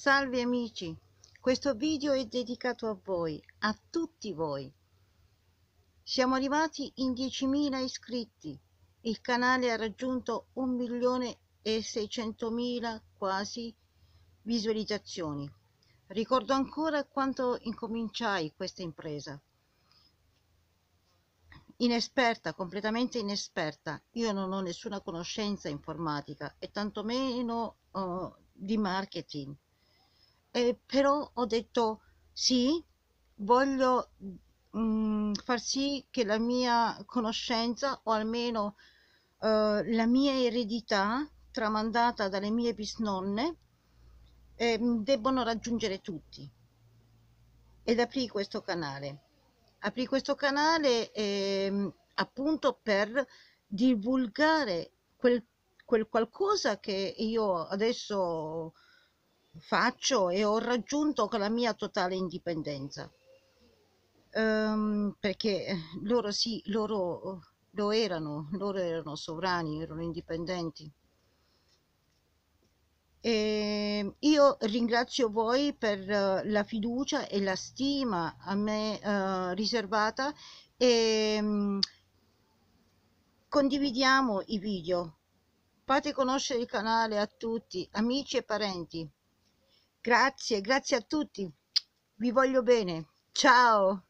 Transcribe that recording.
Salve amici, questo video è dedicato a voi, a tutti voi. Siamo arrivati in 10.000 iscritti, il canale ha raggiunto 1.600.000 quasi visualizzazioni. Ricordo ancora quando incominciai questa impresa. Inesperta, completamente inesperta, io non ho nessuna conoscenza informatica e tantomeno oh, di marketing eh, però ho detto sì, voglio mh, mm, far sì che la mia conoscenza o almeno eh, la mia eredità tramandata dalle mie bisnonne eh, debbono raggiungere tutti ed aprì questo canale. Aprì questo canale eh, appunto per divulgare quel, quel, qualcosa che io adesso faccio e ho raggiunto con la mia totale indipendenza. Um, perché loro sì, loro lo erano, loro erano sovrani, erano indipendenti. E ehm, io ringrazio voi per eh, la fiducia e la stima a me uh, riservata e um, condividiamo i video. Fate conoscere il canale a tutti, amici e parenti. Grazie, grazie a tutti. Vi voglio bene. Ciao.